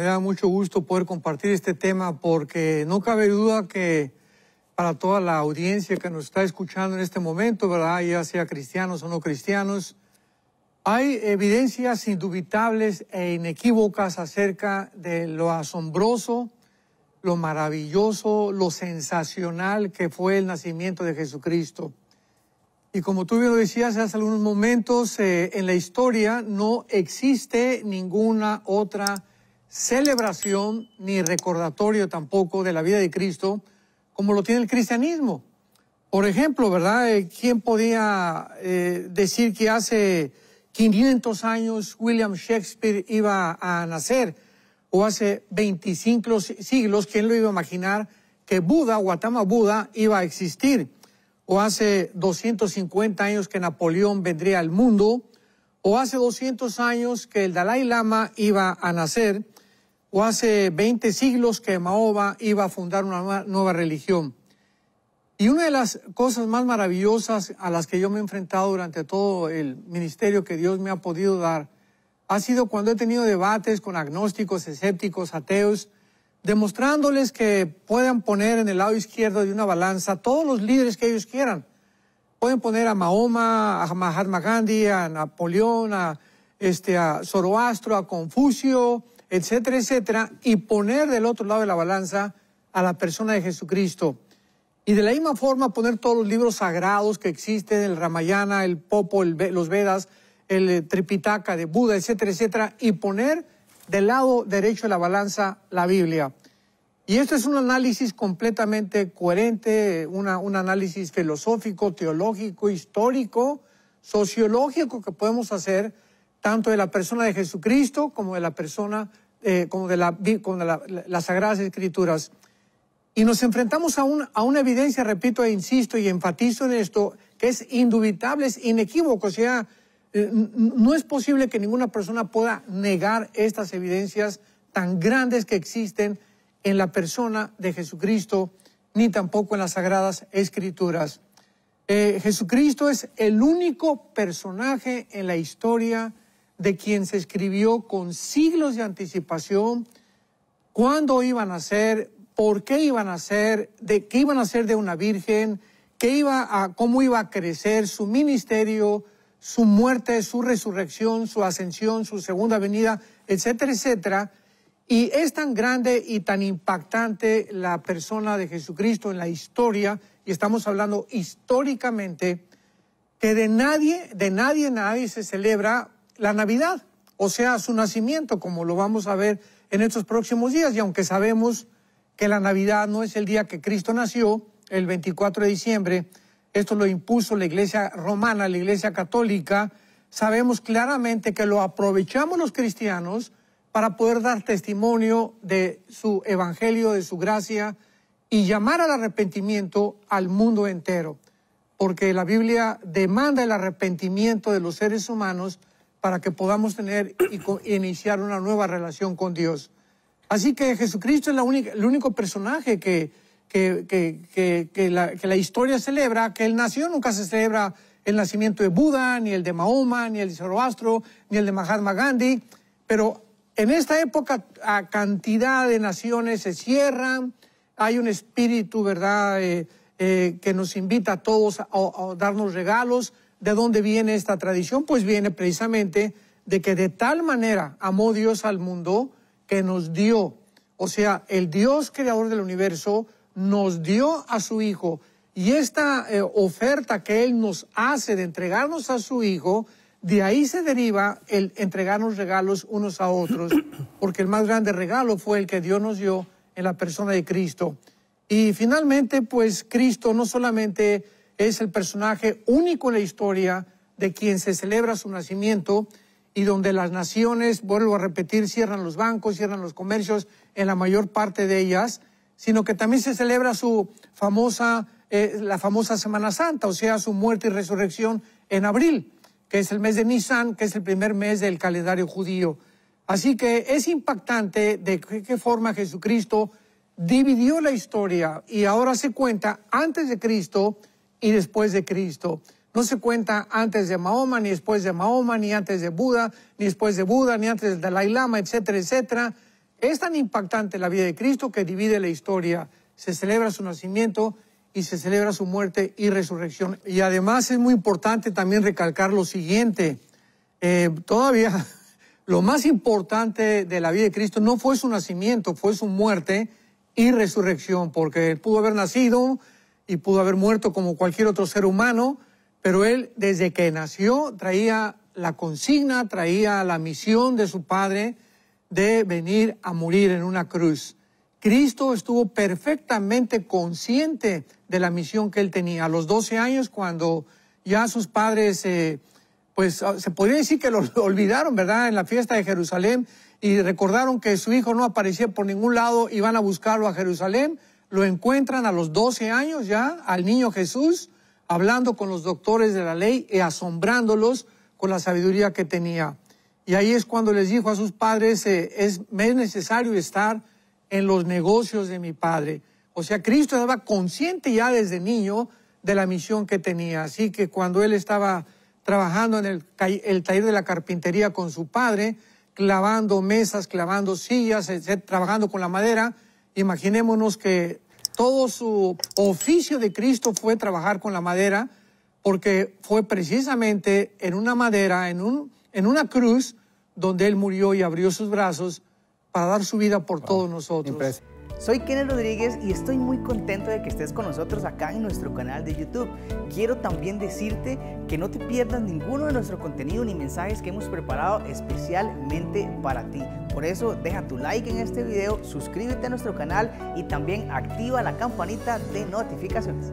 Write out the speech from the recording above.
Me da mucho gusto poder compartir este tema porque no cabe duda que para toda la audiencia que nos está escuchando en este momento, ¿verdad? Ya sea cristianos o no cristianos, hay evidencias indubitables e inequívocas acerca de lo asombroso, lo maravilloso, lo sensacional que fue el nacimiento de Jesucristo. Y como tú bien lo decías hace algunos momentos, eh, en la historia no existe ninguna otra celebración ni recordatorio tampoco de la vida de Cristo como lo tiene el cristianismo. Por ejemplo, ¿verdad? Eh, ¿Quién podía eh, decir que hace 500 años William Shakespeare iba a nacer? O hace 25 siglos, ¿quién lo iba a imaginar que Buda, Guatama Buda, iba a existir? O hace 250 años que Napoleón vendría al mundo? O hace 200 años que el Dalai Lama iba a nacer? o hace 20 siglos que Mahoma iba a fundar una nueva religión. Y una de las cosas más maravillosas a las que yo me he enfrentado durante todo el ministerio que Dios me ha podido dar ha sido cuando he tenido debates con agnósticos, escépticos, ateos, demostrándoles que puedan poner en el lado izquierdo de una balanza todos los líderes que ellos quieran. Pueden poner a Mahoma, a Mahatma Gandhi, a Napoleón, a, este, a Zoroastro, a Confucio, etcétera, etcétera, y poner del otro lado de la balanza a la persona de Jesucristo. Y de la misma forma poner todos los libros sagrados que existen, el Ramayana, el Popo, los Vedas, el eh, Tripitaka de Buda, etcétera, etcétera, y poner del lado derecho de la balanza la Biblia. Y esto es un análisis completamente coherente, un análisis filosófico, teológico, histórico, sociológico que podemos hacer tanto de la persona de Jesucristo como de la persona, eh, como de, la, las Sagradas Escrituras. Y nos enfrentamos a, una evidencia, repito e insisto y enfatizo en esto, que es indubitable, es inequívoco, o sea, eh, no es posible que ninguna persona pueda negar estas evidencias tan grandes que existen en la persona de Jesucristo, ni tampoco en las Sagradas Escrituras. Eh, Jesucristo es el único personaje en la historia de quien se escribió con siglos de anticipación cuándo iban a ser, por qué iban a ser, de qué iban a ser de una virgen, iba cómo iba a crecer su ministerio, su muerte, su resurrección, su ascensión, su segunda venida, etcétera, etcétera. Y es tan grande y tan impactante la persona de Jesucristo en la historia, y estamos hablando históricamente, que de nadie, de nadie, nadie se celebra la Navidad, o sea, su nacimiento, como lo vamos a ver en estos próximos días. Y aunque sabemos que la Navidad no es el día que Cristo nació, el 24 de diciembre, esto lo impuso la Iglesia romana, la Iglesia católica, sabemos claramente que lo aprovechamos los cristianos para poder dar testimonio de su evangelio, de su gracia y llamar al arrepentimiento al mundo entero, porque la Biblia demanda el arrepentimiento de los seres humanos para que podamos tener y iniciar una nueva relación con Dios. Así que Jesucristo es el único personaje que, que, la, historia celebra, que él nació, nunca se celebra el nacimiento de Buda, ni el de Mahoma, ni el de Zoroastro, ni el de Mahatma Gandhi, pero en esta época a cantidad de naciones se cierran, hay un espíritu, ¿verdad?, eh, eh, que nos invita a todos a darnos regalos, ¿De dónde viene esta tradición? Pues viene precisamente de que de tal manera amó Dios al mundo que nos dio, o sea, el Dios creador del universo nos dio a su Hijo. Y esta eh, oferta que Él nos hace de entregarnos a su Hijo, de ahí se deriva el entregarnos regalos unos a otros, porque el más grande regalo fue el que Dios nos dio en la persona de Cristo. Y finalmente, pues Cristo no solamente es el personaje único en la historia de quien se celebra su nacimiento y donde las naciones, vuelvo a repetir, cierran los bancos, cierran los comercios en la mayor parte de ellas, sino que también se celebra su famosa, eh, la famosa Semana Santa, o sea, su muerte y resurrección en abril, que es el mes de Nisan, que es el primer mes del calendario judío. Así que es impactante de qué forma Jesucristo dividió la historia y ahora se cuenta antes de Cristo, y después de Cristo. No se cuenta antes de Mahoma, ni después de Mahoma, ni antes de Buda, ni después de Buda, ni antes del Dalai Lama, etcétera, etcétera. Es tan impactante la vida de Cristo que divide la historia. Se celebra su nacimiento y se celebra su muerte y resurrección. Y además es muy importante también recalcar lo siguiente. Eh, todavía lo más importante de la vida de Cristo no fue su nacimiento, fue su muerte y resurrección, porque pudo haber nacido, y pudo haber muerto como cualquier otro ser humano, pero él desde que nació traía la consigna, traía la misión de su padre de venir a morir en una cruz. Cristo estuvo perfectamente consciente de la misión que él tenía. A los 12 años, cuando ya sus padres, eh, pues ah, se podría decir que lo olvidaron, ¿verdad? En la fiesta de Jerusalén y recordaron que su hijo no aparecía por ningún lado, iban a buscarlo a Jerusalén, lo encuentran a los 12 años ya, al niño Jesús, hablando con los doctores de la ley y asombrándolos con la sabiduría que tenía. Y ahí es cuando les dijo a sus padres, eh, es, necesario estar en los negocios de mi padre. O sea, Cristo estaba consciente ya desde niño de la misión que tenía. Así que cuando él estaba trabajando en el, el taller de la carpintería con su padre, clavando mesas, clavando sillas, trabajando con la madera, imaginémonos que todo su oficio de Cristo fue trabajar con la madera, porque fue precisamente en una madera, en, un, en una cruz, donde Él murió y abrió sus brazos para dar su vida por todos nosotros. Soy Kenneth Rodríguez y estoy muy contento de que estés con nosotros acá en nuestro canal de YouTube. Quiero también decirte que no te pierdas ninguno de nuestro contenido ni mensajes que hemos preparado especialmente para ti. Por eso deja tu like en este video, suscríbete a nuestro canal y también activa la campanita de notificaciones.